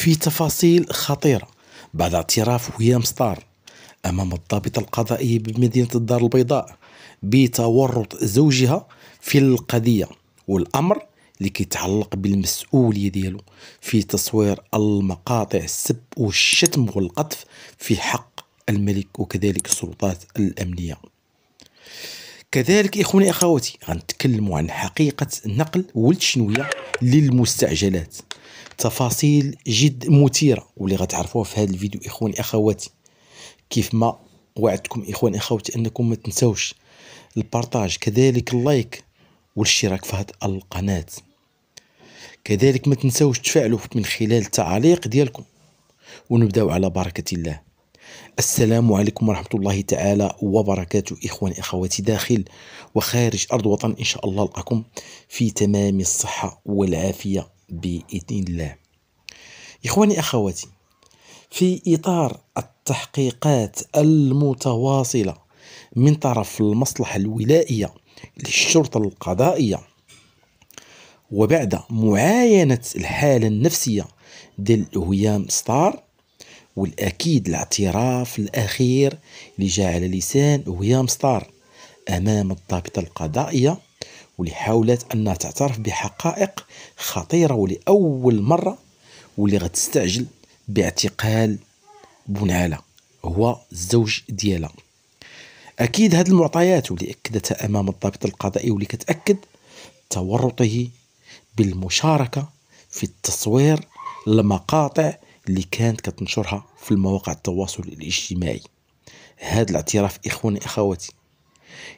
في تفاصيل خطيرة بعد اعتراف ويام ستار أمام الضابط القضائي بمدينة الدار البيضاء بتورط زوجها في القضية والأمر اللي كيتعلق بالمسؤولية ديالو في تصوير المقاطع السب والشتم والقذف في حق الملك وكذلك السلطات الأمنية كذلك إخواني أخواتي غنتكلموا عن حقيقة نقل ولد شنوية للمستعجلات تفاصيل جد مثيره واللي غتعرفوها في هذا الفيديو اخواني اخواتي كيف ما وعدتكم اخواني اخواتي انكم ما تنساوش البارتاج كذلك اللايك والاشتراك في هذه القناه كذلك ما تنساوش تفعلوا من خلال التعاليق ديالكم ونبداو على بركه الله السلام عليكم ورحمة الله تعالى وبركاته إخواني أخواتي داخل وخارج أرض وطن إن شاء الله ألقاكم في تمام الصحة والعافية باذن الله. اخواني اخواتي في اطار التحقيقات المتواصله من طرف المصلحه الولائيه للشرطه القضائيه وبعد معاينه الحاله النفسيه ديال هيام ستار والاكيد الاعتراف الاخير لجعل لسان هيام ستار امام الضابطه القضائيه واللي حاولت انها تعترف بحقائق خطيره ولاول مره واللي غتستعجل باعتقال بنعاله هو الزوج ديالها اكيد هذه المعطيات واللي اكدتها امام الضابط القضائي واللي كتاكد تورطه بالمشاركه في التصوير المقاطع اللي كانت كتنشرها في المواقع التواصل الاجتماعي هذا الاعتراف اخواني اخواتي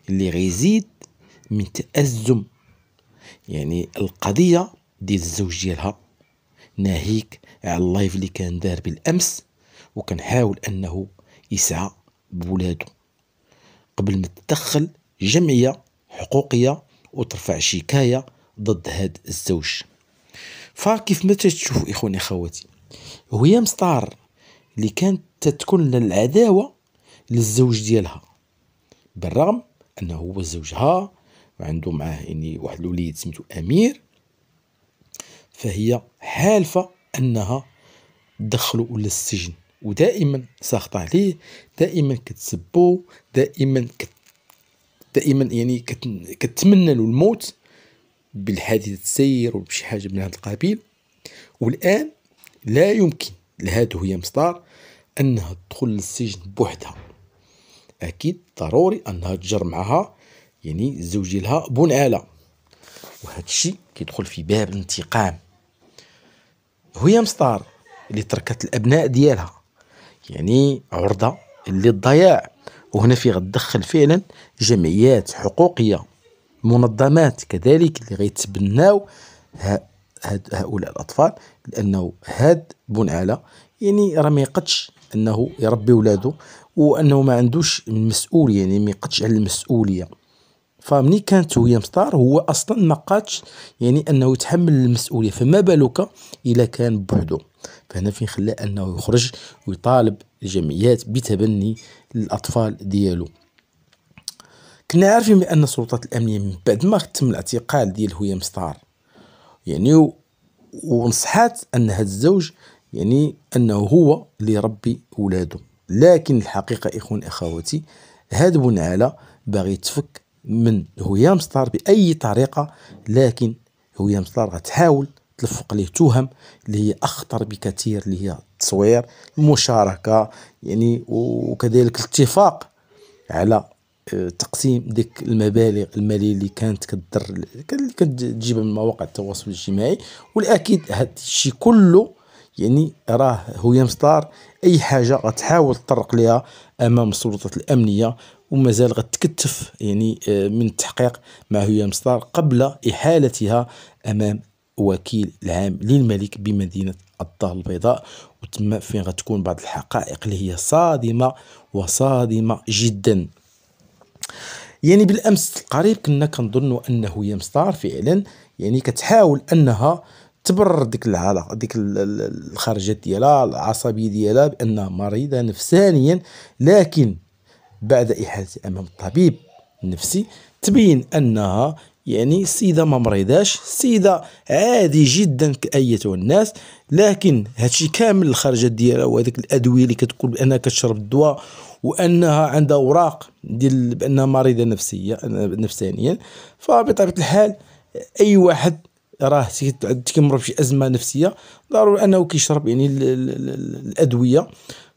اللي غيزيد من تأزم يعني القضية ديال الزوج ديالها ناهيك على اللايف اللي كان دار بالأمس وكنحاول أنه يسعى بولادو قبل ما تدخل جمعية حقوقية وترفع شكاية ضد هاد الزوج فكيف ما تشوفوا إخواني خواتي هي مستار اللي كانت تكون العداوة للزوج ديالها بالرغم أنه هو زوجها وعنده معاه يعني واحد الوليد سميتو امير فهي حالفه انها دخلوا ولا السجن ودائما ساخطه عليه دائما كتسبو دائما كت دائما يعني كت... كتمنى له الموت بالحادث السير وبشي حاجه من هذا القبيل والان لا يمكن لهذا هي مصدر انها تدخل للسجن بوحدها اكيد ضروري انها تجر معها يعني الزوج ديالها بون اله وهذا الشيء كيدخل في باب الانتقام هي مستار اللي تركت الابناء ديالها يعني عرضه للضياع وهنا في غتدخل فعلا جمعيات حقوقيه منظمات كذلك اللي غيتبناو هؤلاء الاطفال لانه هاد اله يعني راه ما يقدش انه يربي ولاده وانه ما عندوش المسؤوليه يعني ما يقدش على المسؤوليه فمني كانت ويليام ستار هو اصلا ما قادش يعني انه يتحمل المسؤوليه فما بالك الا كان بوحدو فهنا فين خلاه انه يخرج ويطالب الجمعيات بتبني الاطفال ديالو كنا عارفين بان السلطات الامنيه من بعد ما تم الاعتقال ديال هويا مستار يعني ونصحات ان هذا الزوج يعني انه هو اللي يربي ولاده لكن الحقيقه اخوان اخواتي هذا بن باغي تفك من هويام ستار باي طريقه لكن هويام ستار غتحاول تلفق ليه تهم اللي هي اخطر بكثير اللي هي التصوير المشاركه يعني وكذلك الاتفاق على آه، تقسيم ديك المبالغ الماليه اللي كانت كدر كتجيبها من مواقع التواصل الاجتماعي والاكيد هذا الشيء كله يعني راه هويام ستار اي حاجه غتحاول تطرق ليها امام السلطات الامنيه ومازال غتكتف يعني آه، من التحقيق مع هي مصدر قبل إحالتها أمام وكيل العام للملك بمدينة الدار البيضاء وتما فين غتكون بعض الحقائق اللي هي صادمة وصادمة جدا يعني بالامس القريب كنا كنظنوا انه هي مصدر فعلا يعني كتحاول انها تبرر ديك العلاقه ديك الخرجات ديالها العصبيه ديالها بانها مريضه نفسانيا لكن بعد إحالتي أمام الطبيب النفسي تبين أنها يعني السيدة ما مريضاش السيدة عادي جدا كأيتها الناس لكن هادشي كامل الخرجات ديالها وهذيك الأدوية اللي كتقول بأنها كتشرب الدواء وأنها عندها أوراق ديال بأنها مريضة نفسية نفسانيا فبطبيعة الحال أي واحد راه تيمر بشي أزمة نفسية ضروري أنه كيشرب يعني الأدوية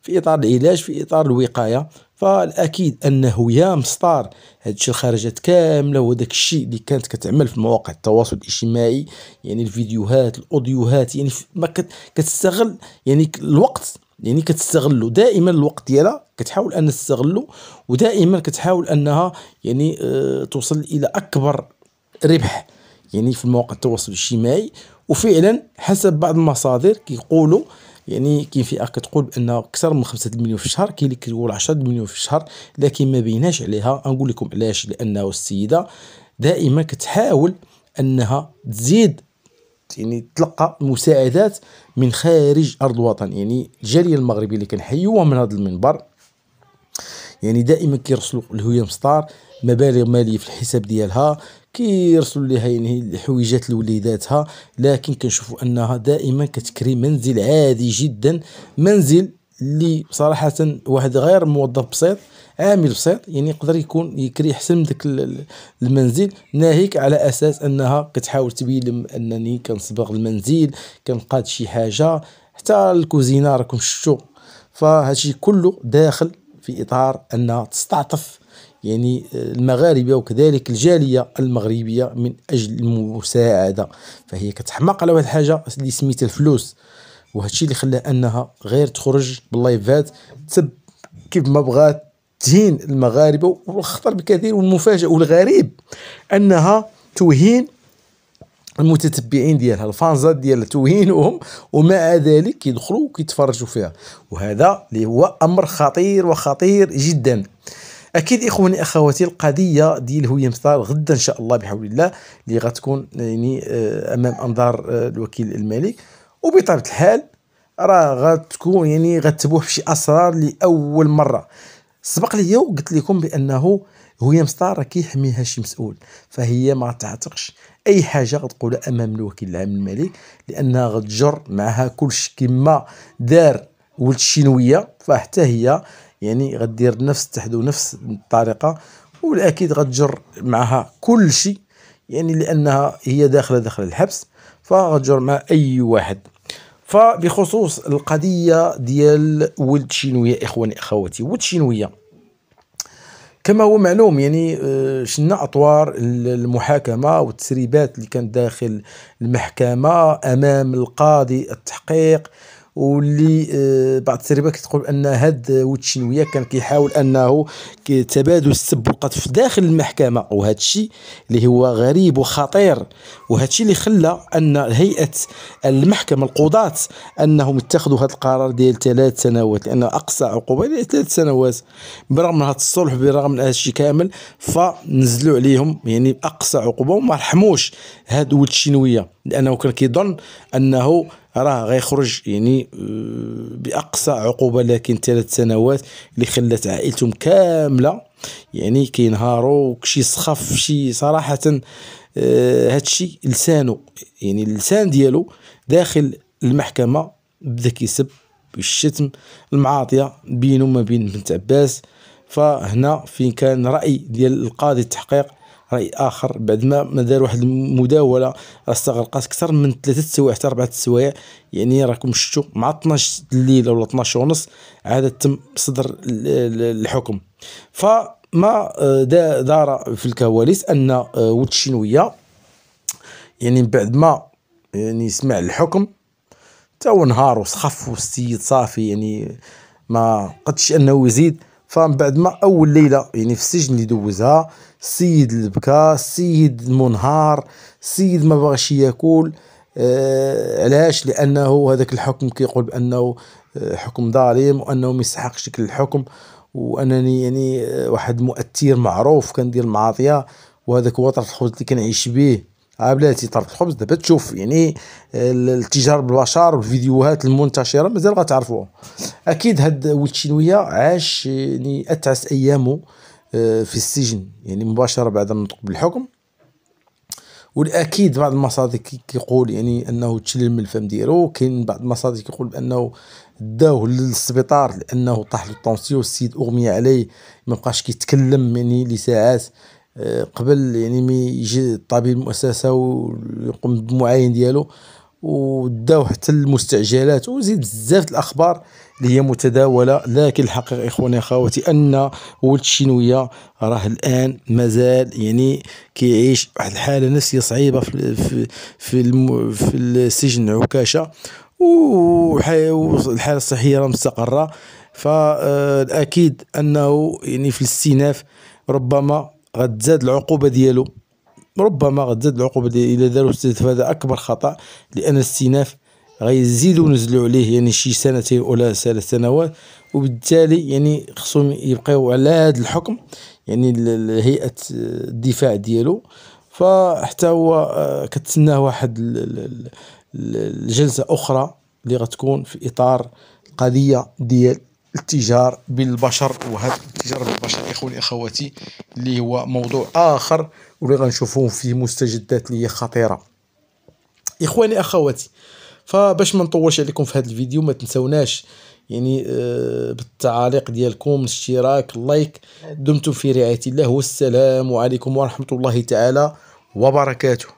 في إطار العلاج في إطار الوقاية فالاكيد انه يا مسطار هادشي الخرجات كامله وداك الشيء اللي كانت كتعمل في مواقع التواصل الاجتماعي يعني الفيديوهات الاوديوهات يعني ما كت كتستغل يعني الوقت يعني كتستغلو دائما الوقت ديالها كتحاول ان تستغلو ودائما كتحاول انها يعني أه توصل الى اكبر ربح يعني في مواقع التواصل الاجتماعي وفعلا حسب بعض المصادر كيقولوا يعني كاين فئه كتقول بان اكثر من 5 مليون في الشهر كاين اللي كيقول 10 مليون في الشهر لكن ما بيناش عليها نقول لكم علاش لانه السيده دائما كتحاول انها تزيد يعني تلقى مساعدات من خارج ارض الوطن يعني الجاليه المغربيه اللي كنحيوها من هذا المنبر يعني دائما كيرسلوا الهويه مسطار مبالغ ماليه في الحساب ديالها كيرسلوا لها يعني الحويجات لوليداتها لكن كنشوفوا انها دائما كتكري منزل عادي جدا منزل اللي بصراحه واحد غير موظف بسيط عامل بسيط يعني يقدر يكون يكري احسن من ذاك المنزل ناهيك على اساس انها كتحاول تبين انني كنصبغ المنزل كنقاد شي حاجه حتى الكوزينه راكم شفتوا فهادشي كله داخل في إطار أنها تستعطف يعني المغاربه وكذلك الجاليه المغربيه من اجل المساعده فهي كتحماق على واحد الحاجه اللي سميتها الفلوس وهادشي اللي خلاها انها غير تخرج باللايفات تسب كيف ما بغات تهين المغاربه والخطر بكثير والمفاجئ والغريب انها توهين المتتبعين ديالها الفانزا ديالها توهينهم ومع ذلك كيدخلوا وكيتفرجوا فيها وهذا اللي هو امر خطير وخطير جدا اكيد اخواني اخواتي القضيه ديال هويه مثال غدا ان شاء الله بحول الله اللي غتكون يعني آه، امام انظار آه، الوكيل الملك وبطبيعه الحال راه غتكون يعني غتبوح في شي اسرار لاول مره سبق لي وقلت لكم بانه هوية مسطره كيحميها شي مسؤول فهي ما تعتقش اي حاجه غتقولها امام الوكيل العام المالي لانها غتجر معها كلشي كما دار ولد الشينويه فحتى هي يعني غدير نفس التحد ونفس الطريقه والاكيد غتجر معها كلشي يعني لانها هي داخله داخل الحبس فغتجر مع اي واحد فبخصوص القضيه ديال ولد شينويه اخواني اخواتي ولد شينويه كما هو معلوم يعني آه، شنا اطوار المحاكمه والتسريبات اللي كانت داخل المحكمه امام القاضي التحقيق واللي آه، بعض التسريبات كتقول ان هذا والتشنويه كان كيحاول انه تبادل السبقات في داخل المحكمه وهذا الشيء اللي هو غريب وخطير وهذا الشيء اللي خلى ان هيئه المحكمه القضاة انهم اتخذوا هذا القرار ديال ثلاث سنوات لان اقصى عقوبه ثلاث سنوات برغم هذا الصلح برغم من هذا الشيء كامل فنزلوا عليهم يعني اقصى عقوبه وما رحموش هاد التشنويه لانه كان كيظن انه راه غيخرج يعني آه، باقصى عقوبه لكن ثلاث سنوات اللي خلات عائلتهم كامله يعني كينهاروا شي سخف شي صراحه آه، هادشي لسانه يعني اللسان ديالو داخل المحكمه بدا كيسب بالشتم المعاطيه بينه وما بين بنت عباس فهنا فين كان راي ديال القاضي التحقيق راي اخر بعد ما دار واحد المداوله راه استغرقات اكثر من ثلاثه سوايع حتى اربعه سوايع يعني راكم شفتوا مع 12 الليل ولا 12 ونص عاد تم صدر الحكم فما آه، دار في الكواليس ان آه، ود الشينويه يعني بعد ما يعني سمع الحكم تا هو نهار وسخف والسيد صافي يعني ما قدش انه يزيد فمن بعد ما اول ليله يعني في السجن اللي دوزها السيد البكا السيد المنهار السيد ما باغاش ياكل آه علاش لانه هذاك الحكم كيقول بانه آه، حكم ظالم وانه ما يستحقش ديك الحكم وانني يعني آه، واحد مؤثر معروف كندير المعاطيه وهذاك وطر الخبز اللي كنعيش به بلاتي طرف الخبز دابا تشوف يعني آه، التجار بالبشر والفيديوهات المنتشره مازال غتعرفوها اكيد هاد ولد الشينويه عاش يعني اتعس ايامه آه، في السجن يعني مباشره بعد النطق بالحكم والاكيد بعض المصادر كيقول يعني انه تشلل من الفم ديالو كاين بعض المصادر كيقول بانه داوه للسبيطار لانه طاح له الطونسيو السيد اغمي عليه ما بقاش كيتكلم يعني لساعات قبل يعني مي يجي الطبيب المؤسسه ويقوم بالمعاين ديالو وداو حتى المستعجلات وزيد بزاف الاخبار اللي هي متداوله لكن الحقيقه اخواني اخواتي ان ولد الشينويه راه الان مازال يعني كيعيش واحد الحاله نفسيه صعيبه في في في, في السجن عكاشه والحاله الصحيه راه مستقره فالاكيد انه يعني في الاستئناف ربما غتزاد العقوبه ديالو ربما غتزاد العقوبه ديالو الا داروا استهداف هذا اكبر خطا لان الاستئناف غيزيدوا نزلوا عليه يعني شي سنتين ولا ثلاث سنوات وبالتالي يعني خصهم يبقاو على هذا الحكم يعني هيئه الدفاع ديالو فحتى هو آه، كتسناه واحد الجلسه اخرى اللي غتكون في اطار قضيه ديال التجار بالبشر وهذا التجار بالبشر اخواني اخواتي اللي هو موضوع اخر واللي غنشوفوه في مستجدات اللي هي خطيره اخواني اخواتي فباش ما نطولش عليكم في هذا الفيديو ما تنسوناش يعني آه، بالتعاليق ديالكم الاشتراك اللايك دمتم في رعايه الله والسلام عليكم ورحمه الله تعالى وبركاته